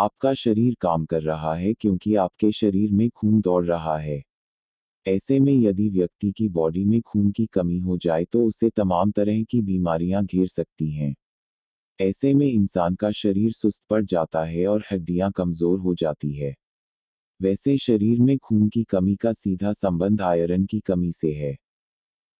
आपका शरीर काम कर रहा है क्योंकि आपके शरीर में खून दौड़ रहा है ऐसे में यदि व्यक्ति की बॉडी में खून की कमी हो जाए तो उसे तमाम तरह की बीमारियां घेर सकती हैं ऐसे में इंसान का शरीर सुस्त पड़ जाता है और हड्डियां कमजोर हो जाती है वैसे शरीर में खून की कमी का सीधा संबंध आयरन की कमी से है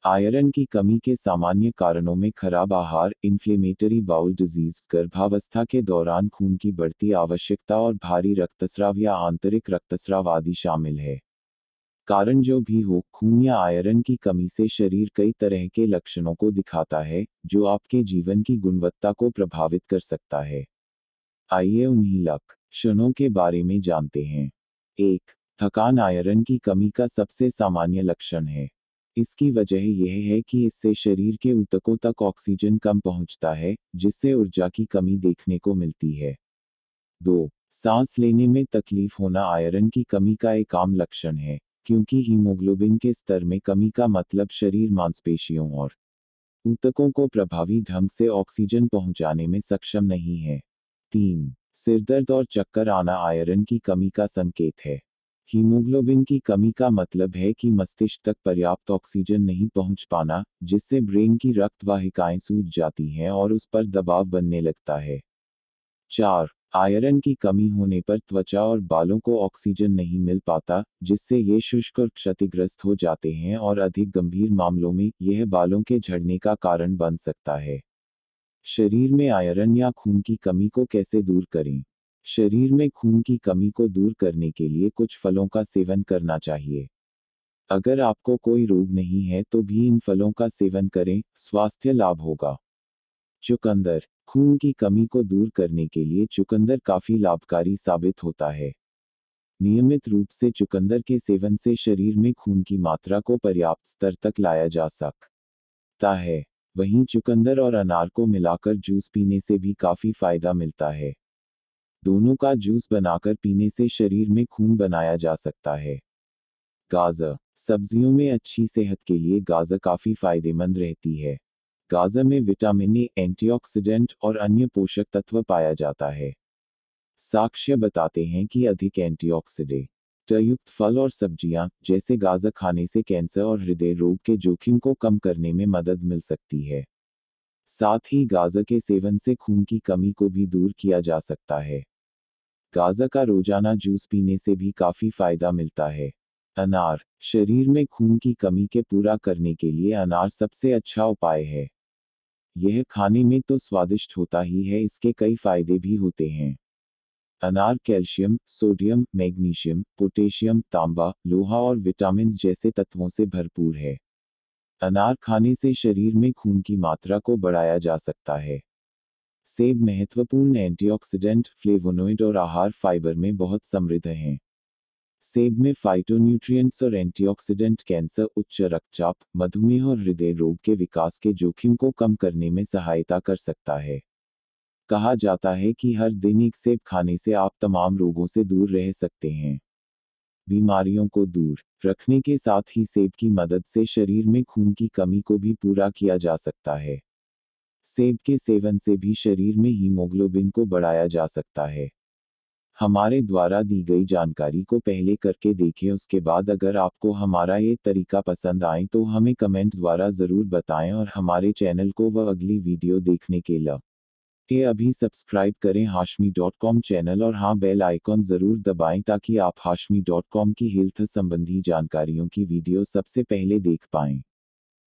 आयरन की कमी के सामान्य कारणों में खराब आहार इन्फ्लेमेटरी बाउल डिजीज गर्भावस्था के दौरान खून की बढ़ती आवश्यकता और भारी रक्तस्राव या आंतरिक रक्तस्राव आदि शामिल है कारण जो भी हो खून या आयरन की कमी से शरीर कई तरह के लक्षणों को दिखाता है जो आपके जीवन की गुणवत्ता को प्रभावित कर सकता है आइए उन्हीं लक्षणों के बारे में जानते हैं एक थकान आयरन की कमी का सबसे सामान्य लक्षण है इसकी वजह यह है कि इससे शरीर के ऊतकों तक ऑक्सीजन कम पहुंचता है जिससे ऊर्जा की कमी देखने को मिलती है दो सांस लेने में तकलीफ होना आयरन की कमी का एक आम लक्षण है क्योंकि हीमोग्लोबिन के स्तर में कमी का मतलब शरीर मांसपेशियों और ऊतकों को प्रभावी ढंग से ऑक्सीजन पहुंचाने में सक्षम नहीं है तीन सिरदर्द और चक्कर आना आयरन की कमी का संकेत है हीमोग्लोबिन की कमी का मतलब है कि मस्तिष्क तक पर्याप्त ऑक्सीजन नहीं पहुंच पाना जिससे ब्रेन की रक्त वाहिकाएं सूज जाती हैं और उस पर दबाव बनने लगता है चार आयरन की कमी होने पर त्वचा और बालों को ऑक्सीजन नहीं मिल पाता जिससे ये शुष्क और क्षतिग्रस्त हो जाते हैं और अधिक गंभीर मामलों में यह बालों के झड़ने का कारण बन सकता है शरीर में आयरन या खून की कमी को कैसे दूर करें शरीर में खून की कमी को दूर करने के लिए कुछ फलों का सेवन करना चाहिए अगर आपको कोई रोग नहीं है तो भी इन फलों का सेवन करें स्वास्थ्य लाभ होगा चुकंदर खून की कमी को दूर करने के लिए चुकंदर काफी लाभकारी साबित होता है नियमित रूप से चुकंदर के सेवन से शरीर में खून की मात्रा को पर्याप्त स्तर तक लाया जा सकता है वहीं चुकंदर और अनार को मिलाकर जूस पीने से भी काफी फायदा मिलता है दोनों का जूस बनाकर पीने से शरीर में खून बनाया जा सकता है गाजर सब्जियों में अच्छी सेहत के लिए गाजर काफी फायदेमंद रहती है गाजर में विटामिन ए एंटीऑक्सीडेंट और अन्य पोषक तत्व पाया जाता है साक्ष्य बताते हैं कि अधिक एंटीऑक्सीडेंट युक्त फल और सब्जियां जैसे गाजर खाने से कैंसर और हृदय रोग के जोखिम को कम करने में मदद मिल सकती है साथ ही गाजर के सेवन से खून की कमी को भी दूर किया जा सकता है गाजर का रोजाना जूस पीने से भी काफी फायदा मिलता है अनार शरीर में खून की कमी के पूरा करने के लिए अनार सबसे अच्छा उपाय है यह खाने में तो स्वादिष्ट होता ही है इसके कई फायदे भी होते हैं अनार कैल्शियम सोडियम मैग्नीशियम पोटेशियम तांबा लोहा और विटामिन जैसे तत्वों से भरपूर है अनार खाने से शरीर में खून की मात्रा को बढ़ाया जा सकता है सेब महत्वपूर्ण एंटीऑक्सीडेंट फ्लेवोनोइड और आहार फाइबर में बहुत समृद्ध हैं सेब में फाइटोन्यूट्रिएंट्स और एंटीऑक्सीडेंट कैंसर उच्च रक्तचाप मधुमेह और हृदय रोग के विकास के जोखिम को कम करने में सहायता कर सकता है कहा जाता है कि हर दिन एक सेब खाने से आप तमाम रोगों से दूर रह सकते हैं बीमारियों को दूर रखने के साथ ही सेब की मदद से शरीर में खून की कमी को भी पूरा किया जा सकता है सेब के सेवन से भी शरीर में हीमोग्लोबिन को बढ़ाया जा सकता है हमारे द्वारा दी गई जानकारी को पहले करके देखें उसके बाद अगर आपको हमारा ये तरीका पसंद आए तो हमें कमेंट द्वारा ज़रूर बताएं और हमारे चैनल को वह अगली वीडियो देखने के लिए अभी सब्सक्राइब करें हाशमी डॉट कॉम चैनल और हाँ बेल आइकॉन ज़रूर दबाएं ताकि आप हाशमी डॉट कॉम की हेल्थ संबंधी जानकारियों की वीडियो सबसे पहले देख पाएं